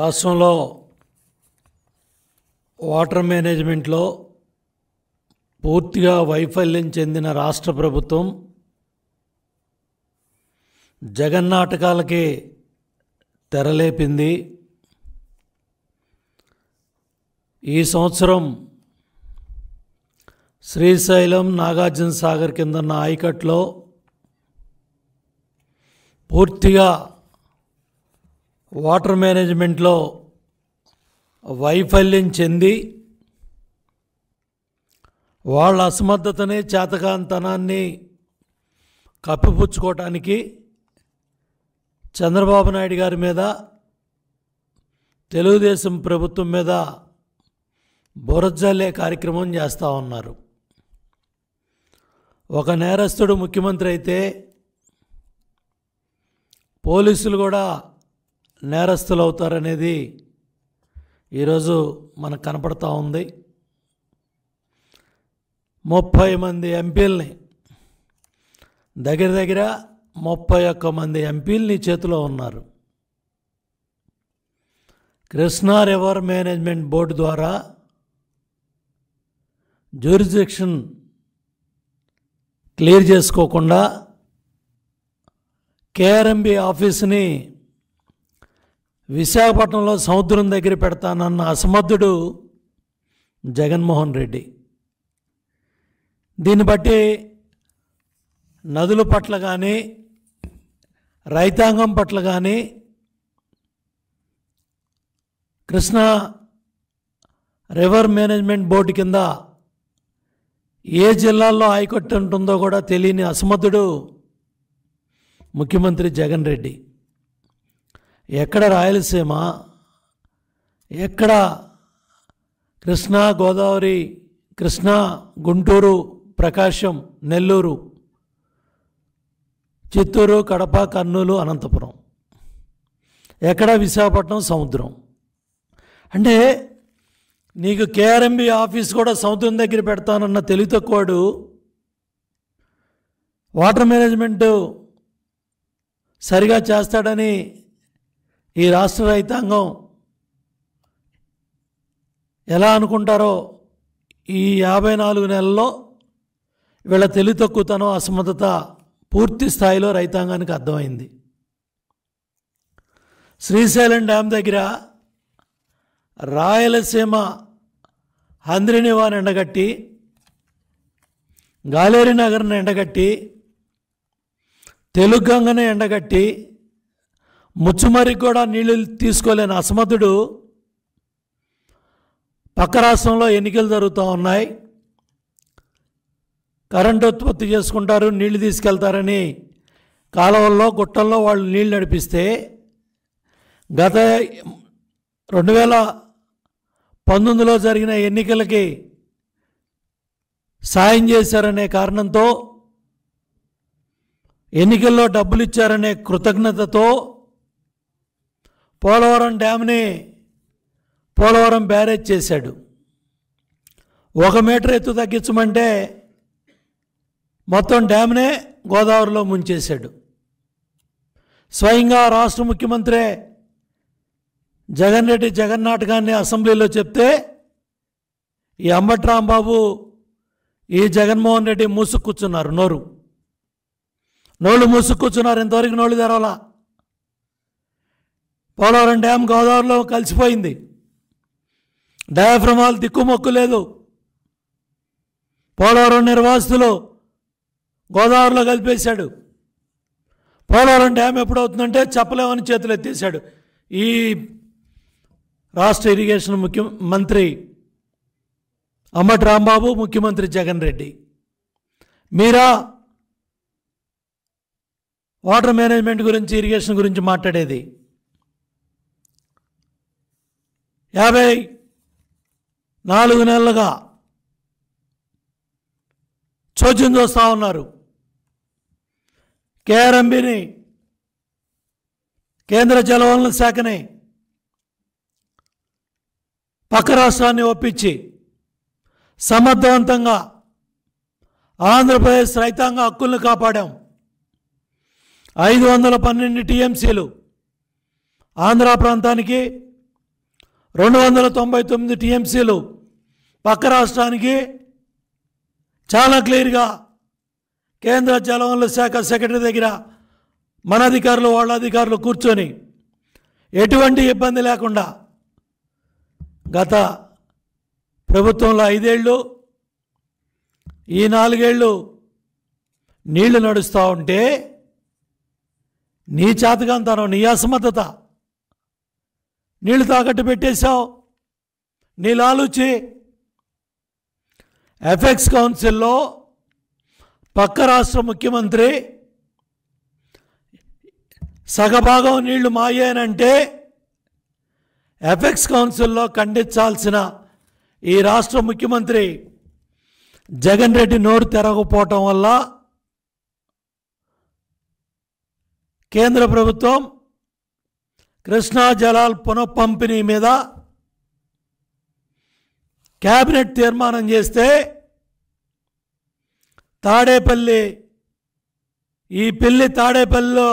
రాష్ట్రంలో వాటర్ మేనేజ్మెంట్లో పూర్తిగా వైఫల్యం చెందిన రాష్ట్ర ప్రభుత్వం జగన్నాటకాలకి తెరలేపింది ఈ సంవత్సరం శ్రీశైలం నాగార్జున సాగర్ కిందన్న ఆయకట్లో పూర్తిగా వాటర్ మేనేజ్మెంట్లో వైఫల్యం చెంది వాళ్ళ అసమర్థతని చేతకాంతనాన్ని కప్పిపుచ్చుకోవటానికి చంద్రబాబు నాయుడు గారి మీద తెలుగుదేశం ప్రభుత్వం మీద బురజల్లే కార్యక్రమం చేస్తూ ఉన్నారు ఒక నేరస్తుడు ముఖ్యమంత్రి అయితే పోలీసులు కూడా నేరస్తులు అవుతారనేది ఈరోజు మనకు కనపడతా ఉంది ముప్పై మంది ఎంపీల్ని దగ్గర దగ్గర ముప్పై ఒక్క మంది ఎంపీల్ని చేతిలో ఉన్నారు కృష్ణా రివర్ మేనేజ్మెంట్ బోర్డు ద్వారా జ్యూరిజెక్షన్ క్లియర్ చేసుకోకుండా కేఆర్ఎంబి ఆఫీస్ని విశాఖపట్నంలో సముద్రం దగ్గర పెడతానన్న అసమర్థుడు జగన్మోహన్ రెడ్డి దీన్ని బట్టి నదుల పట్ల కానీ రైతాంగం పట్ల కానీ కృష్ణా రివర్ మేనేజ్మెంట్ బోర్డు కింద ఏ జిల్లాల్లో ఆయకట్టు ఉంటుందో కూడా తెలియని అసమర్థుడు ముఖ్యమంత్రి జగన్ రెడ్డి ఎక్కడ రాయలసీమ ఎక్కడ కృష్ణా గోదావరి కృష్ణా గుంటూరు ప్రకాశం నెల్లూరు చిత్తూరు కడప కర్నూలు అనంతపురం ఎక్కడ విశాఖపట్నం సముద్రం అంటే నీకు కేఆర్ఎంబి ఆఫీస్ కూడా సముద్రం దగ్గర పెడతానన్న తెలివి తక్కువాడు వాటర్ మేనేజ్మెంటు సరిగా చేస్తాడని ఈ రాష్ట్ర రైతాంగం ఎలా అనుకుంటారో ఈ యాభై నాలుగు నెలల్లో వీళ్ళ తెలివి తక్కువతనం అసమర్థత పూర్తి స్థాయిలో రైతాంగానికి అర్థమైంది శ్రీశైలం డ్యామ్ దగ్గర రాయలసీమ హంద్రినివాని ఎండగట్టి గాలేరి నగర్ని ఎండగట్టి తెలుగు గంగను ఎండగట్టి ముచ్చుమరి కూడా నీళ్ళు తీసుకోలేని అసమర్థుడు పక్క రాష్ట్రంలో ఎన్నికలు జరుగుతూ ఉన్నాయి కరెంటు ఉత్పత్తి చేసుకుంటారు నీళ్లు తీసుకెళ్తారని కాలువల్లో గుట్టల్లో వాళ్ళు నీళ్లు నడిపిస్తే గత రెండు వేల పంతొమ్మిదిలో జరిగిన ఎన్నికలకి సాయం చేశారనే కారణంతో ఎన్నికల్లో డబ్బులు ఇచ్చారనే కృతజ్ఞతతో పోలవరం డ్యామ్ని పోలవరం బ్యారేజ్ చేశాడు ఒక మీటర్ ఎత్తు తగ్గించమంటే మొత్తం డ్యామ్నే గోదావరిలో ముంచేశాడు స్వయంగా రాష్ట్ర ముఖ్యమంత్రి జగన్ రెడ్డి జగన్ నాటకాన్ని అసెంబ్లీలో చెప్తే ఈ అంబట్రాంబాబు ఈ జగన్మోహన్ రెడ్డి మూసుకు కూర్చున్నారు నోరు నోళ్ళు మూసుకు కూర్చున్నారు ఇంతవరకు నోళ్ళు తెరవాలా పోలవరం డ్యామ్ గోదావరిలో కలిసిపోయింది డయాఫ్రమాలు దిక్కుమొక్కు లేదు పోలవరం నిర్వాసితులు గోదావరిలో కలిపేశాడు పోలవరం డ్యామ్ ఎప్పుడవుతుందంటే చెప్పలేమని చేతులు ఎత్తేసాడు ఈ రాష్ట్ర ఇరిగేషన్ ముఖ్య మంత్రి అమ్మటి రాంబాబు ముఖ్యమంత్రి జగన్ రెడ్డి మీరా వాటర్ మేనేజ్మెంట్ గురించి ఇరిగేషన్ గురించి మాట్లాడేది యాభై నాలుగు నెలలుగా చోద్యం చూస్తూ ఉన్నారు కేఆర్ఎంబిని కేంద్ర జలవనరుల శాఖని పక్క రాష్ట్రాన్ని ఒప్పించి సమర్థవంతంగా ఆంధ్రప్రదేశ్ రైతాంగ హక్కులను కాపాడాం ఐదు వందల పన్నెండు టీఎంసీలు ఆంధ్ర ప్రాంతానికి రెండు వందల తొంభై తొమ్మిది టీఎంసీలు పక్క రాష్ట్రానికి చాలా క్లియర్గా కేంద్ర జలవనరుల శాఖ సెక్రటరీ దగ్గర మన అధికారులు వాళ్ళ అధికారులు కూర్చొని ఎటువంటి ఇబ్బంది లేకుండా గత ప్రభుత్వంలో ఐదేళ్ళు ఈ నాలుగేళ్ళు నీళ్లు నడుస్తూ ఉంటే నీ చేతకంతనం నీ అసమర్థత నీళ్ళు తాకట్టు పెట్టేశావు నీళ్ళు ఆలోచి ఎఫెక్స్ కౌన్సిల్లో పక్క రాష్ట్ర ముఖ్యమంత్రి సగభాగం నీళ్లు మాయానంటే ఎఫెక్స్ కౌన్సిల్లో ఖండించాల్సిన ఈ రాష్ట్ర ముఖ్యమంత్రి జగన్ రెడ్డి నోరు తెరగపోవటం వల్ల కేంద్ర ప్రభుత్వం కృష్ణా జలాల పునఃపంపిణీ మీద క్యాబినెట్ తీర్మానం చేస్తే తాడేపల్లి ఈ పిల్లి తాడేపల్లిలో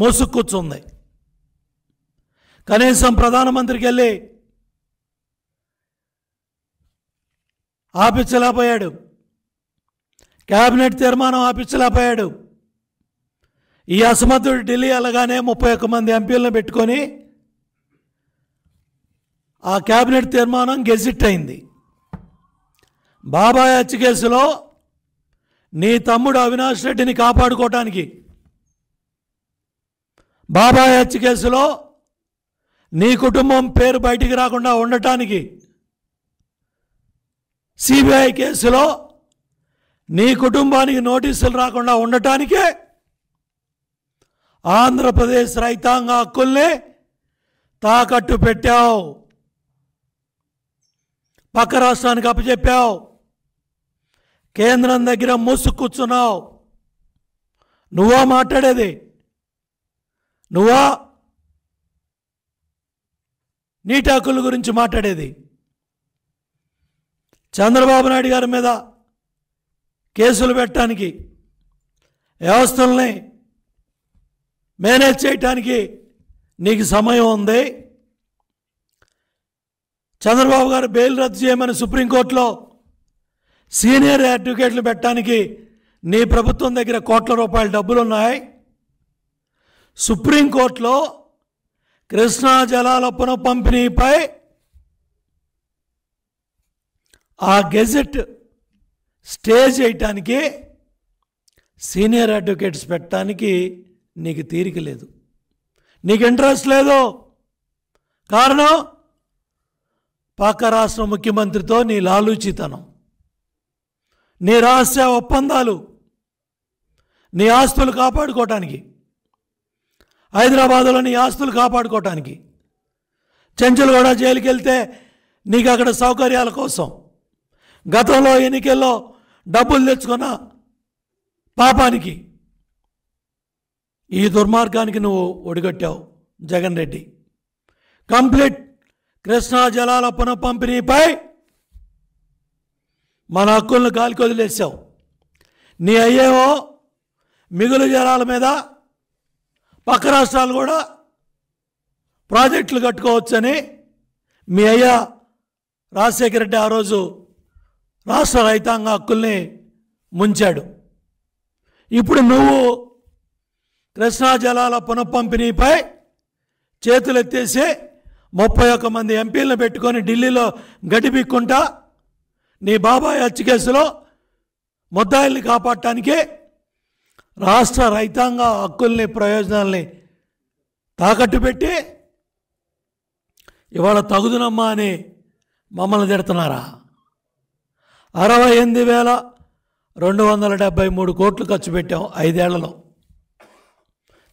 మోసుక్కుచ్చుంది కనీసం ప్రధానమంత్రికి వెళ్ళి ఆపించలేకపోయాడు క్యాబినెట్ తీర్మానం ఆపించలేకపోయాడు ఈ అసమర్థుడు ఢిల్లీ అలాగానే ముప్పై ఒక్క మంది ఎంపీలను పెట్టుకొని ఆ క్యాబినెట్ తీర్మానం గెజిట్ అయింది బాబాయ్ హత్య కేసులో నీ తమ్ముడు అవినాష్ రెడ్డిని కాపాడుకోవటానికి బాబాయ్ హత్య కేసులో నీ కుటుంబం పేరు బయటికి రాకుండా ఉండటానికి సిబిఐ కేసులో నీ కుటుంబానికి నోటీసులు రాకుండా ఉండటానికే ఆంధ్రప్రదేశ్ రైతాంగ హక్కుల్ని తాకట్టు పెట్టావు పక్క రాష్ట్రానికి అప్పచెప్పావు కేంద్రం దగ్గర కూర్చున్నావు నువ్వా మాట్లాడేది నువ్వా నీటి హక్కుల గురించి మాట్లాడేది చంద్రబాబు నాయుడు గారి మీద కేసులు పెట్టడానికి వ్యవస్థల్ని మేనేజ్ చేయటానికి నీకు సమయం ఉంది చంద్రబాబు గారు బెయిల్ రద్దు చేయమని సుప్రీంకోర్టులో సీనియర్ అడ్వకేట్లు పెట్టడానికి నీ ప్రభుత్వం దగ్గర కోట్ల రూపాయల డబ్బులు ఉన్నాయి సుప్రీంకోర్టులో కృష్ణా జలాల పునఃపంపిణీపై ఆ గెజెట్ స్టే చేయటానికి సీనియర్ అడ్వకేట్స్ పెట్టడానికి నీకు తీరిక లేదు నీకు ఇంట్రెస్ట్ లేదు కారణం పాక రాష్ట్ర ముఖ్యమంత్రితో నీ లాలూచితనం నీ రహస్య ఒప్పందాలు నీ ఆస్తులు కాపాడుకోవటానికి హైదరాబాదులో నీ ఆస్తులు కాపాడుకోవటానికి చెంచులగూడ జైలుకి వెళ్తే నీకు అక్కడ సౌకర్యాల కోసం గతంలో ఎన్నికల్లో డబ్బులు తెచ్చుకున్న పాపానికి ఈ దుర్మార్గానికి నువ్వు ఒడిగట్టావు జగన్ రెడ్డి కంప్లీట్ కృష్ణా జలాల పునఃపంపిణీపై మన హక్కులను గాలికి వదిలేసావు నీ అయ్యేవో మిగులు జలాల మీద పక్క రాష్ట్రాలు కూడా ప్రాజెక్టులు కట్టుకోవచ్చని మీ అయ్యా రాజశేఖర రెడ్డి ఆ రోజు రాష్ట్ర రైతాంగ హక్కుల్ని ముంచాడు ఇప్పుడు నువ్వు కృష్ణా జలాల పునఃపంపిణీపై చేతులెత్తేసి ముప్పై ఒక్క మంది ఎంపీలను పెట్టుకొని ఢిల్లీలో గడిపిక్కుంటా నీ బాబాయ్ హత్య కేసులో ముద్దాయిల్ని కాపాడటానికి రాష్ట్ర రైతాంగ హక్కుల్ని ప్రయోజనాల్ని తాకట్టు పెట్టి ఇవాళ తగుదునమ్మా అని మమ్మల్ని తిడుతున్నారా అరవై ఎనిమిది వేల రెండు వందల డెబ్బై మూడు కోట్లు ఖర్చు పెట్టాం ఐదేళ్లలో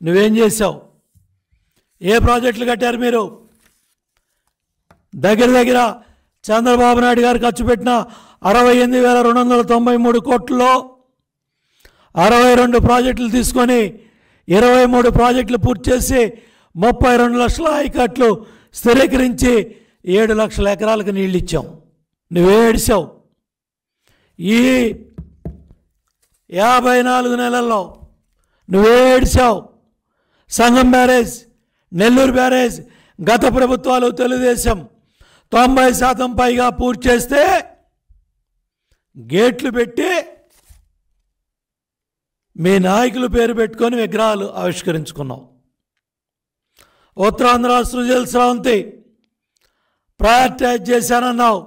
నువ్వేం చేసావు ఏ ప్రాజెక్టులు కట్టారు మీరు దగ్గర దగ్గర చంద్రబాబు నాయుడు గారు ఖర్చు పెట్టిన అరవై ఎనిమిది వేల రెండు వందల తొంభై మూడు కోట్లలో అరవై రెండు ప్రాజెక్టులు తీసుకొని ఇరవై మూడు ప్రాజెక్టులు పూర్తి చేసి ముప్పై రెండు లక్షల ఐకట్లు స్థిరీకరించి ఏడు లక్షల ఎకరాలకు నీళ్ళు ఇచ్చాం నువ్వే ఏడిచావు ఈ యాభై నాలుగు నెలల్లో నువ్వే ఏడిచావు సంఘం బ్యారేజ్ నెల్లూరు బ్యారేజ్ గత ప్రభుత్వాలు తెలుగుదేశం తొంభై శాతం పైగా పూర్తి చేస్తే గేట్లు పెట్టి మీ నాయకులు పేరు పెట్టుకొని విగ్రహాలు ఆవిష్కరించుకున్నాం ఉత్తరాంధ్ర సృజల్ శ్రావంతి ప్రయారిటైజ్ చేశానన్నావు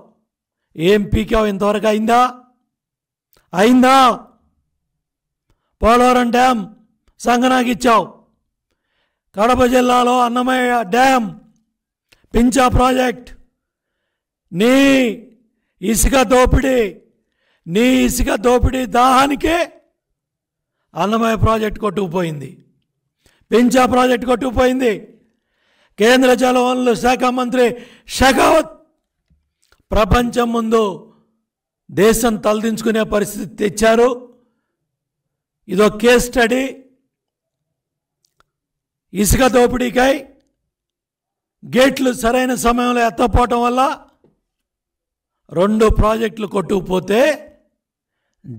ఏం పీకావు ఇంతవరకు అయిందా అయిందా పోలవరం డ్యామ్ సంగనాకిచ్చావు కడప జిల్లాలో అన్నమయ్య డ్యామ్ పించా ప్రాజెక్ట్ నీ ఇసుక దోపిడీ నీ ఇసుక దోపిడీ దాహానికే అన్నమయ్య ప్రాజెక్ట్ కొట్టుకుపోయింది పించా ప్రాజెక్ట్ కొట్టుకుపోయింది కేంద్ర జలవనరుల శాఖ మంత్రి షెకావత్ ప్రపంచం ముందు దేశం తలదించుకునే పరిస్థితి తెచ్చారు ఇదో కేస్ స్టడీ ఇసుక దోపిడీకై గేట్లు సరైన సమయంలో ఎత్తపోవటం వల్ల రెండు ప్రాజెక్టులు కొట్టుకుపోతే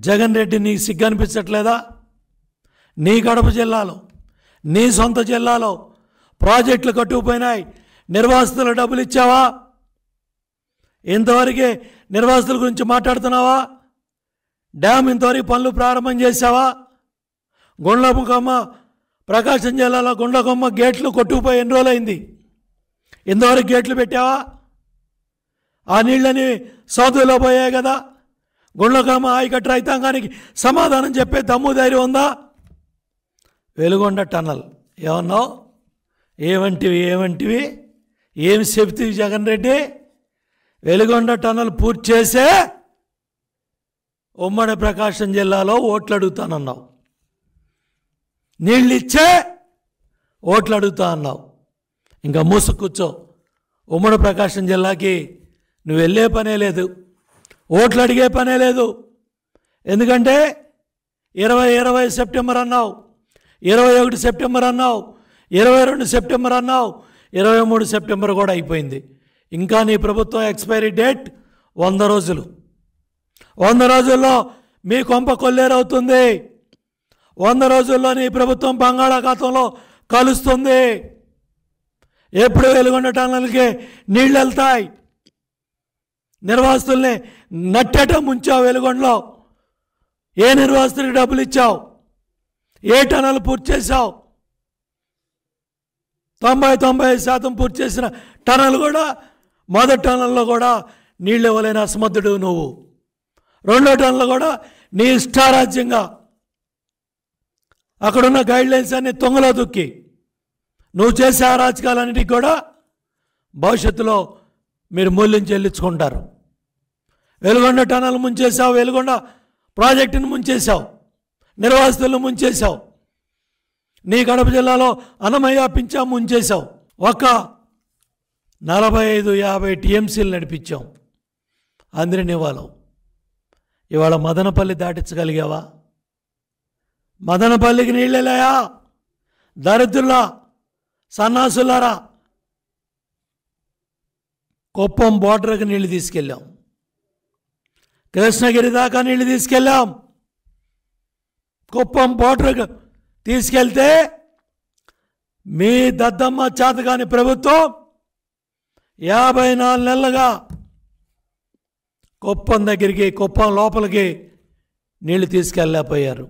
జగన్ రెడ్డి నీకు సిగ్గు అనిపించట్లేదా నీ కడప జిల్లాలో నీ సొంత జిల్లాలో ప్రాజెక్టులు కట్టుకుపోయినాయి నిర్వాసితులు డబ్బులు ఇచ్చావా ఇంతవరకే నిర్వాసితుల గురించి మాట్లాడుతున్నావా డ్యామ్ ఇంతవరకు పనులు ప్రారంభం చేసావా గుండ్లముఖమ్మ ప్రకాశం జిల్లాలో గుండకొమ్మ గేట్లు కొట్టుకుపోయి ఎన్ని రోజులైంది ఇంతవరకు గేట్లు పెట్టావా ఆ నీళ్ళని సోదరిలో పోయాయి కదా గుండ్లకమ్మ ఆయకట్టు రైతాంగానికి సమాధానం చెప్పే దమ్ము ధైర్యం ఉందా వెలుగొండ టన్నల్ ఏమన్నావు ఏమంటివి ఏమంటివి ఏమి చెప్తివి జగన్ రెడ్డి వెలుగొండ టన్నల్ పూర్తి చేసే ఉమ్మడి ప్రకాశం జిల్లాలో ఓట్లు అడుగుతానన్నావు నీళ్ళిచ్చే ఓట్లు అడుగుతా అన్నావు ఇంకా మూసుకొచ్చో ఉమ్మడి ప్రకాశం జిల్లాకి నువ్వు వెళ్ళే పనే లేదు ఓట్లు అడిగే పనే లేదు ఎందుకంటే ఇరవై ఇరవై సెప్టెంబర్ అన్నావు ఇరవై ఒకటి సెప్టెంబర్ అన్నావు ఇరవై రెండు సెప్టెంబర్ అన్నావు ఇరవై మూడు సెప్టెంబర్ కూడా అయిపోయింది ఇంకా నీ ప్రభుత్వం ఎక్స్పైరీ డేట్ వంద రోజులు వంద రోజుల్లో మీ కొంప కొల్లేరవుతుంది వంద రోజుల్లోనే ఈ ప్రభుత్వం బంగాళాఖాతంలో కలుస్తుంది ఎప్పుడు వెలుగొండ టన్నులకి నీళ్ళు వెళ్తాయి నిర్వాసితుల్ని నట్టేట ముంచావు వెలుగొండలో ఏ నిర్వాసితులకి డబ్బులు ఇచ్చావు ఏ టన్నులు పూర్తి చేశావు తొంభై తొంభై ఐదు శాతం పూర్తి చేసిన టన్నులు కూడా మొదటి టన్నుల్లో కూడా నీళ్ళు ఇవ్వలేని అసమర్థుడు నువ్వు రెండో టన్నులు కూడా నీ ఇష్టారాజ్యంగా అక్కడున్న గైడ్ లైన్స్ అన్ని తొంగలో దుక్కి నువ్వు చేసే అరాచకాలన్నిటికి కూడా భవిష్యత్తులో మీరు మూల్యం చెల్లించుకుంటారు వెలుగొండ టనల్ ముంచేసావు వెలుగొండ ప్రాజెక్టును ముంచేశావు నిర్వాసితులను ముంచేశావు నీ కడప జిల్లాలో అన్నమయ్య పించా ముంచేశావు ఒక నలభై ఐదు యాభై టీఎంసీలు నడిపించాం అందరినివ్వాలి ఇవాళ మదనపల్లి దాటించగలిగావా మదనపల్లికి నీళ్ళెలాయా దరిద్రులా సన్నాసులారా కుప్పం బోర్డర్కి నీళ్లు తీసుకెళ్ళాం కృష్ణగిరి దాకా నీళ్లు తీసుకెళ్ళాం కుప్పం బోర్డర్కి తీసుకెళ్తే మీ దద్దమ్మ చేతగాని ప్రభుత్వం యాభై నాలుగు నెలలుగా కుప్పం దగ్గరికి కుప్పం లోపలికి నీళ్లు తీసుకెళ్ళలేకపోయారు